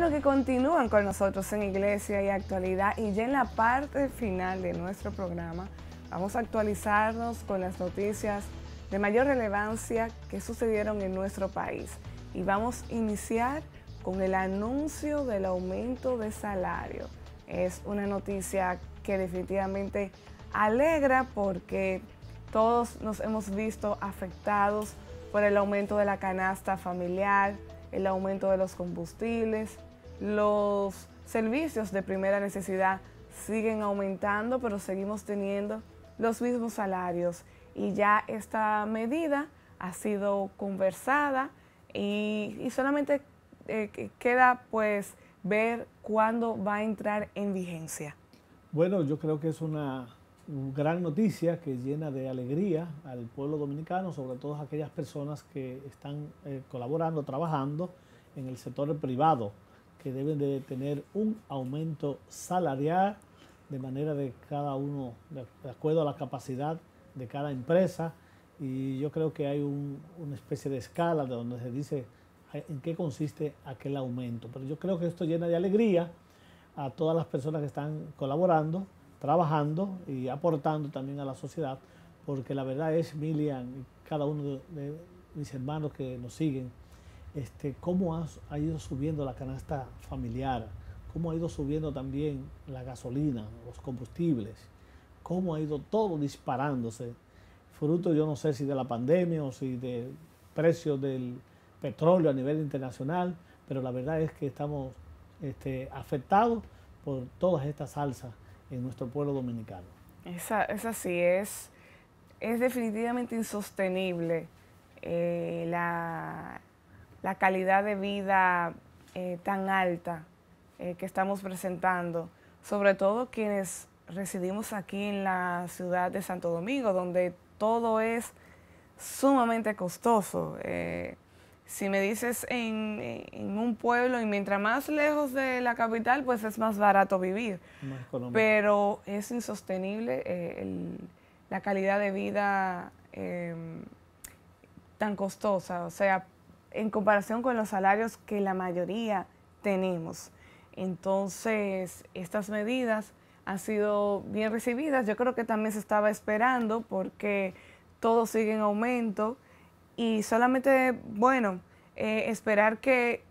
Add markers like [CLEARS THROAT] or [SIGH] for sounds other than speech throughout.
Bueno, que continúan con nosotros en Iglesia y Actualidad y ya en la parte final de nuestro programa vamos a actualizarnos con las noticias de mayor relevancia que sucedieron en nuestro país y vamos a iniciar con el anuncio del aumento de salario. Es una noticia que definitivamente alegra porque todos nos hemos visto afectados por el aumento de la canasta familiar, el aumento de los combustibles, los servicios de primera necesidad siguen aumentando, pero seguimos teniendo los mismos salarios. Y ya esta medida ha sido conversada y, solamente eh, queda pues ver cuándo va a entrar en vigencia. Bueno, yo creo que es una gran noticia que llena de alegría al pueblo dominicano, sobre todo aquellas personas que están eh, colaborando, trabajando en el sector privado que deben de tener un aumento salarial de manera de cada uno, de, acuerdo a la capacidad de cada empresa. Y yo creo que hay una especie de escala de donde se dice eh, en qué consiste aquel aumento. Pero yo creo que esto llena de alegría a todas las personas que están colaborando, trabajando y aportando también a la sociedad, porque la verdad es, Milian, cada uno de mis hermanos que nos siguen, este, cómo ha, ido subiendo la canasta familiar, cómo ha ido subiendo también la gasolina, los combustibles, cómo ha ido todo disparándose, fruto yo no sé si de la pandemia o si de precio del petróleo a nivel internacional, pero la verdad es que estamos este, afectados por todas estas alzas en nuestro pueblo dominicano. Esa, esa sí es, es definitivamente insostenible eh, la, la calidad de vida eh, tan alta eh, que estamos presentando, sobre todo quienes residimos aquí en la ciudad de Santo Domingo, donde todo es sumamente costoso. Eh, si me dices en, un pueblo y mientras más lejos de la capital, pues es más barato vivir. Pero es insostenible la calidad de vida tan costosa. O sea, en comparación con los salarios que la mayoría tenemos. Entonces, estas medidas han sido bien recibidas. Yo creo que también se estaba esperando porque todo sigue en aumento y solamente, bueno, eh, esperar que,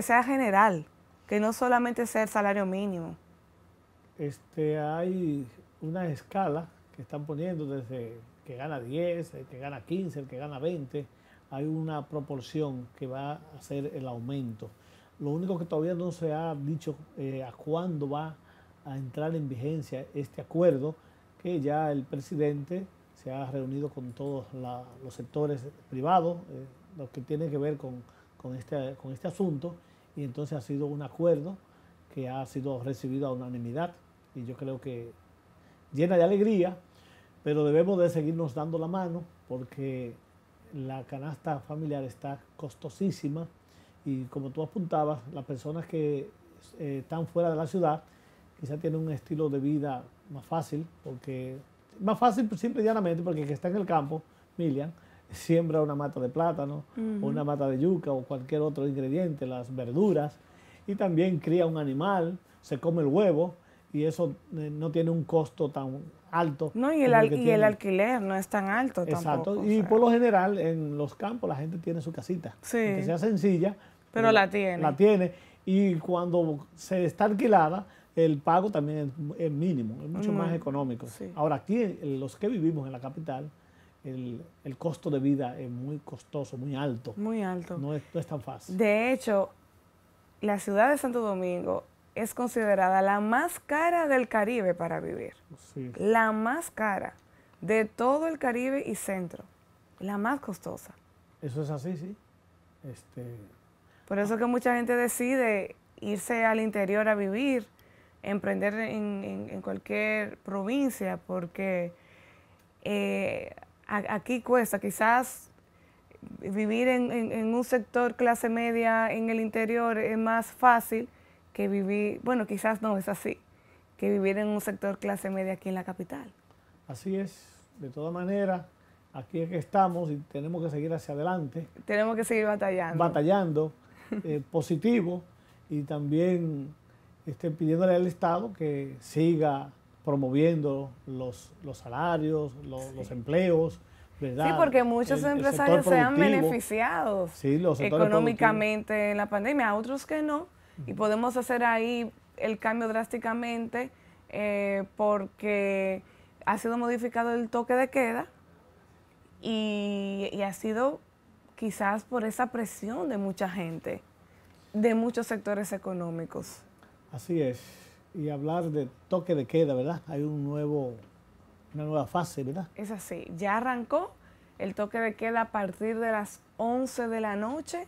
sea general, que no solamente sea el salario mínimo. Este, hay una escala que están poniendo desde que gana 10, el que gana 15, el que gana 20 hay una proporción que va a ser el aumento. Lo único que todavía no se ha dicho eh, a cuándo va a entrar en vigencia este acuerdo, que ya el presidente se ha reunido con todos los sectores privados, eh, los que tienen que ver con, con, este, con este asunto, y entonces ha sido un acuerdo que ha sido recibido a unanimidad, y yo creo que llena de alegría, pero debemos de seguirnos dando la mano porque la canasta familiar está costosísima y como tú apuntabas, las personas que eh, están fuera de la ciudad quizá tienen un estilo de vida más fácil, porque más fácil pues, simple y llanamente porque el que está en el campo, Milian, siembra una mata de plátano o una mata de yuca o cualquier otro ingrediente, las verduras, y también cría un animal, se come el huevo y eso eh, no tiene un costo tan alto. No, y el, alquiler no es tan alto Exacto. Y por lo general, en los campos la gente tiene su casita. Sí. Que sea sencilla. Pero eh, la tiene. La tiene. Y cuando se está alquilada, el pago también es, mínimo, es mucho más económico. Ahora, aquí los que vivimos en la capital, el, el, costo de vida es muy costoso, muy alto. Muy alto. No es, no es tan fácil. De hecho, la ciudad de Santo Domingo es considerada la más cara del Caribe para vivir. La más cara de todo el Caribe y centro. La más costosa. Eso es así, sí. Este... Por eso que mucha gente decide irse al interior a vivir, emprender en, cualquier provincia, porque eh, aquí cuesta quizás vivir en, en, un sector clase media en el interior es más fácil, que vivir, bueno, quizás no es así, que vivir en un sector clase media aquí en la capital. Así es, de todas maneras, aquí es que estamos y tenemos que seguir hacia adelante. Tenemos que seguir batallando. Batallando, [LAUGHS] eh, positivo, y también este, pidiéndole al Estado que siga promoviendo los, salarios, los, empleos, ¿verdad? Sí, porque muchos empresarios se han beneficiado económicamente en la pandemia, otros que no y podemos hacer ahí el cambio drásticamente eh, porque ha sido modificado el toque de queda y, ha sido quizás por esa presión de mucha gente, de muchos sectores económicos. Así es. Y hablar de toque de queda, ¿verdad? Hay un nuevo, una nueva fase, ¿verdad? Es así. Ya arrancó el toque de queda a partir de las 11 de la noche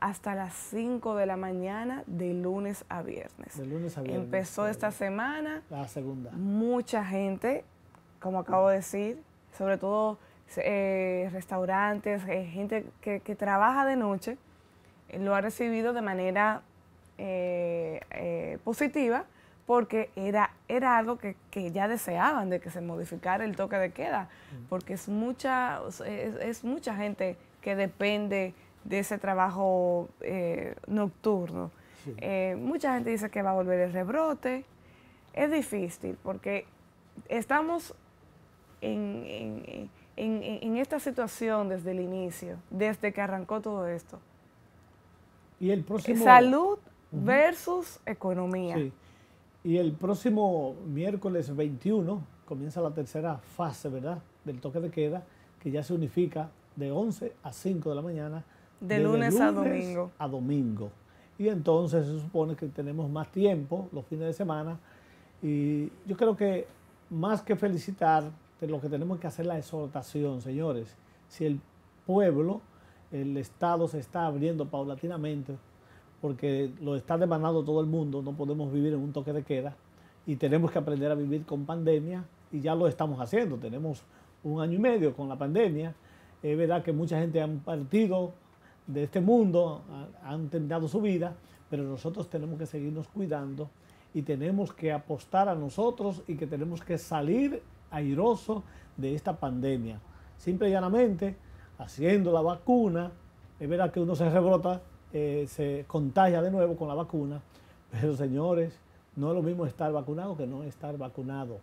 hasta las 5 de la mañana de lunes a viernes. De lunes a viernes. Empezó esta semana. La segunda. Mucha gente, como acabo de decir, sobre todo eh, restaurantes, eh, gente que, trabaja de noche, eh, lo ha recibido de manera positiva porque era, era algo que, ya deseaban de que se modificara el toque de queda, mm. porque es mucha, es mucha gente que depende de ese trabajo eh, nocturno. Eh, mucha gente dice que va a volver el rebrote. Es difícil porque estamos en, esta situación desde el inicio, desde que arrancó todo esto. Y el próximo... Salud versus economía. Y el próximo miércoles 21 comienza la tercera fase, ¿verdad? Del toque de queda, que ya se unifica de 11 a 5 de la mañana de lunes, a domingo. A domingo. Y entonces se supone que tenemos más tiempo los fines de semana. Y yo creo que más que felicitar, lo que tenemos que hacer es la exhortación, señores. Si el pueblo, el Estado se está abriendo paulatinamente, porque lo está demandando todo el mundo, no podemos vivir en un toque de queda y tenemos que aprender a vivir con pandemia y ya lo estamos haciendo. Tenemos un año y medio con la pandemia. Es verdad que mucha gente ha partido, de este mundo han terminado su vida, pero nosotros tenemos que seguirnos cuidando y tenemos que apostar a nosotros y que tenemos que salir airoso de esta pandemia. Simple y llanamente, haciendo la vacuna, es verdad que uno se rebrota, eh, se contagia de nuevo con la vacuna, pero señores, no es lo mismo estar vacunado que no estar vacunado.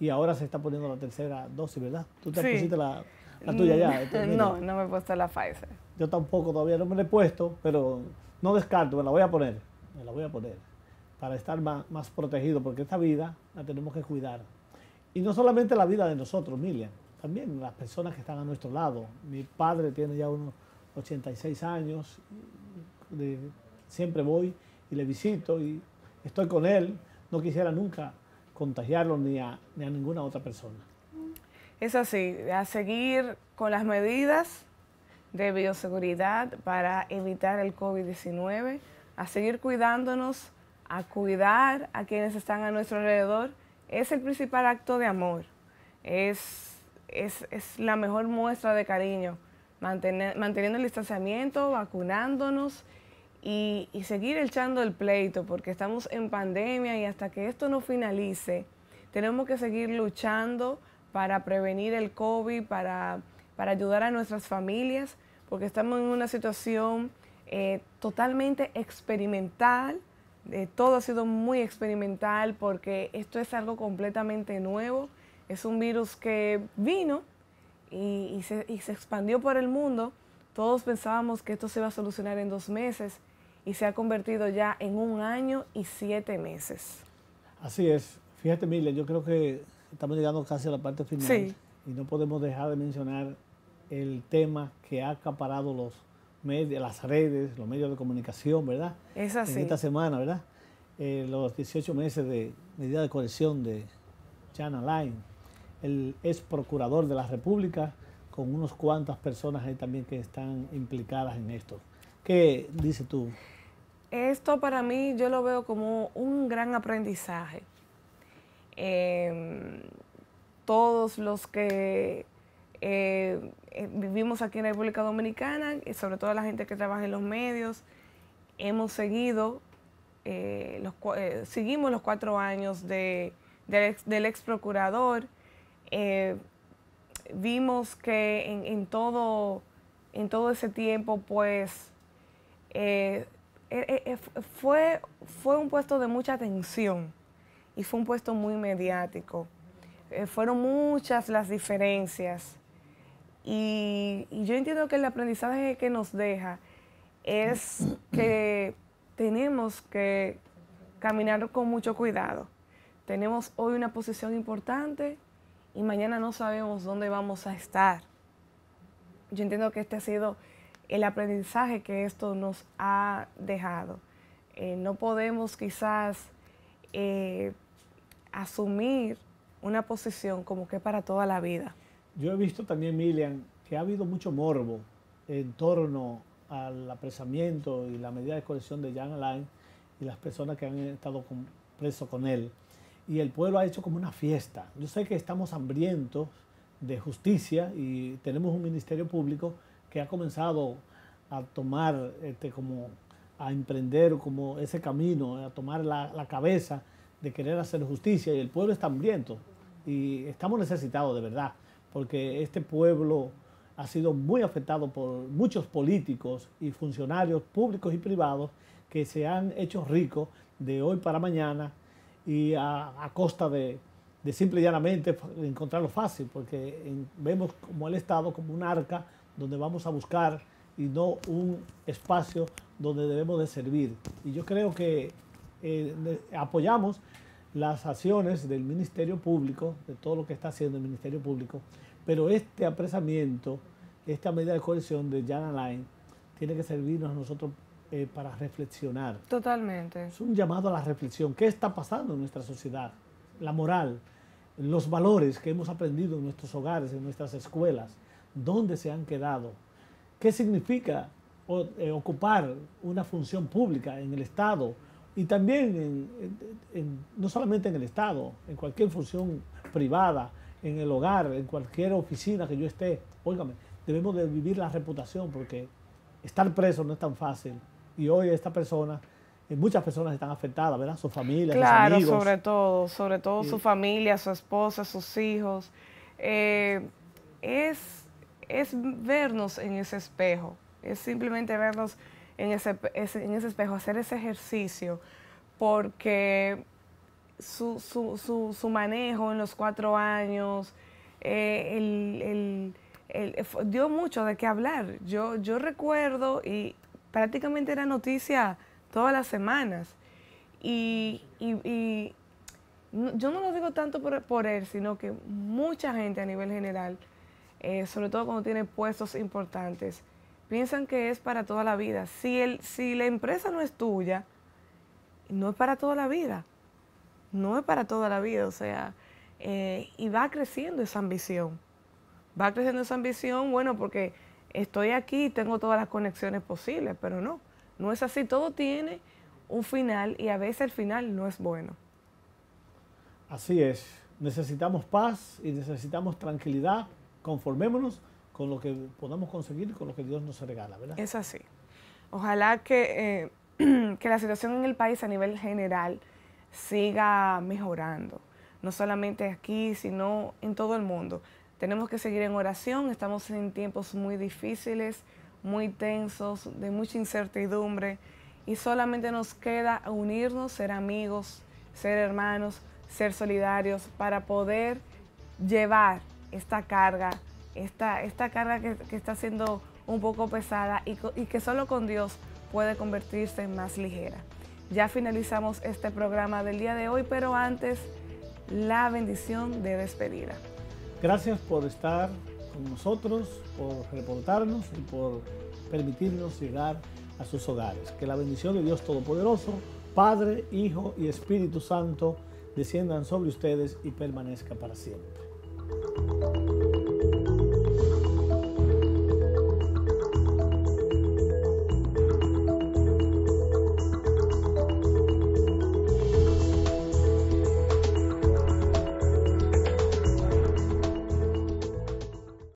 Y ahora se está poniendo la tercera dosis, ¿verdad? Tú te la la tuya ya. Mm, no, no me he puesto la Pfizer. Yo tampoco todavía no me la he puesto, pero no descarto, me la voy a poner. Me la voy a poner para estar más, protegido, porque esta vida la tenemos que cuidar. Y no solamente la vida de nosotros, Miriam, también las personas que están a nuestro lado. Mi padre tiene ya unos 86 años, siempre voy y le visito y estoy con él. No quisiera nunca contagiarlo ni a ninguna otra persona. Es así, a seguir con las medidas de bioseguridad para evitar el COVID-19, a seguir cuidándonos, a cuidar a quienes están a nuestro alrededor, es el principal acto de amor, es, la mejor muestra de cariño, manteniendo el distanciamiento, vacunándonos y seguir echando el pleito, porque estamos en pandemia y hasta que esto no finalice, tenemos que seguir luchando para prevenir el COVID, para, para ayudar a nuestras familias, porque estamos en una situación eh, totalmente experimental. Eh, todo ha sido muy experimental porque esto es algo completamente nuevo. Es un virus que vino y, se, y se expandió por el mundo. Todos pensábamos que esto se iba a solucionar en dos meses y se ha convertido ya en un año y siete meses. Así es. Fíjate, Mile, yo creo que estamos llegando casi a la parte final y no podemos dejar de mencionar el tema que ha acaparado los medios, las redes, los medios de comunicación, ¿verdad? Es así. esta semana, ¿verdad? Eh, los 18 meses de medida de coerción de Jan Alain, el ex procurador de la República, con unos cuantas personas ahí también que están implicadas en esto. ¿Qué dices tú? Esto para mí yo lo veo como un gran aprendizaje Em, todos los que eh, eh, vivimos aquí en la República Dominicana, y eh, sobre todo la gente que trabaja en los medios, hemos seguido, seguimos los cuatro años del, ex, procurador. vimos que en, todo, ese tiempo, pues, fue, fue un puesto de mucha tensión y fue un puesto muy mediático. Eh, fueron muchas las diferencias y, yo entiendo que el aprendizaje que nos deja es [CLEARS THROAT] que tenemos que caminar con mucho cuidado. Tenemos hoy una posición importante y mañana no sabemos dónde vamos a estar. Yo entiendo que este ha sido el aprendizaje que esto nos ha dejado. Eh, no podemos quizás eh, asumir una posición como que para toda la vida. Yo he visto también, Milian, que ha habido mucho morbo en torno al apresamiento y la medida de coerción de Jan Alain y las personas que han estado preso con él. Y el pueblo ha hecho como una fiesta. Yo sé que estamos hambrientos de justicia y tenemos un ministerio público que ha comenzado a tomar, este, como a emprender como ese camino, a tomar la cabeza de querer hacer justicia y el pueblo está hambriento y estamos necesitados de verdad, porque este pueblo ha sido muy afectado por muchos políticos y funcionarios públicos y privados que se han hecho ricos de hoy para mañana y a, costa de, simple y llanamente encontrarlo fácil, porque vemos como el Estado como un arca donde vamos a buscar y no un espacio donde debemos de servir. Y yo creo que eh, apoyamos las acciones del Ministerio Público, de todo lo que está haciendo el Ministerio Público, pero este apresamiento, esta medida de coerción de Jan Alain, tiene que servirnos a nosotros eh, para reflexionar. Totalmente. Es un llamado a la reflexión. ¿Qué está pasando en nuestra sociedad? La moral, los valores que hemos aprendido en nuestros hogares, en nuestras escuelas, ¿dónde se han quedado? ¿Qué significa eh, ocupar una función pública en el Estado? y también no solamente en el Estado, en cualquier función privada, en el hogar, en cualquier oficina que yo esté, óigame, debemos de vivir la reputación porque estar preso no es tan fácil. Y hoy esta persona, eh, muchas personas están afectadas, ¿verdad? Su familia, claro, sus amigos. sobre todo, sobre todo su eh. familia, su esposa, sus hijos. Eh, es, es vernos en ese espejo, es simplemente vernos en ese, en ese espejo, hacer ese ejercicio, porque su, su, su, su manejo en los cuatro años, eh, el, el, eh, dio mucho de qué hablar. Yo, yo recuerdo y prácticamente era noticia todas las semanas. Y, y, yo no lo digo tanto por, por, él, sino que mucha gente a nivel general, eh, sobre todo cuando tiene puestos importantes, piensan que es para toda la vida. Si, el, si la empresa no es tuya, no es para toda la vida. No es para toda la vida, o sea, eh, y va creciendo esa ambición. Va creciendo esa ambición, bueno, porque estoy aquí y tengo todas las conexiones posibles, pero no, no es así. Todo tiene un final y a veces el final no es bueno. Así es, necesitamos paz y necesitamos tranquilidad, conformémonos con lo que podamos conseguir con lo que Dios nos regala, ¿verdad? Es así. Ojalá que, eh, [CLEARS THROAT] que la situación en el país a nivel general siga mejorando, no solamente aquí, sino en todo el mundo. Tenemos que seguir en oración, estamos en tiempos muy difíciles, muy tensos, de mucha incertidumbre y solamente nos queda unirnos, ser amigos, ser hermanos, ser solidarios para poder llevar esta carga esta, esta carga que, está siendo un poco pesada y, y que solo con Dios puede convertirse en más ligera. Ya finalizamos este programa del día de hoy, pero antes la bendición de despedida. Gracias por estar con nosotros, por reportarnos y por permitirnos llegar a sus hogares. Que la bendición de Dios Todopoderoso, Padre, Hijo y Espíritu Santo desciendan sobre ustedes y permanezca para siempre.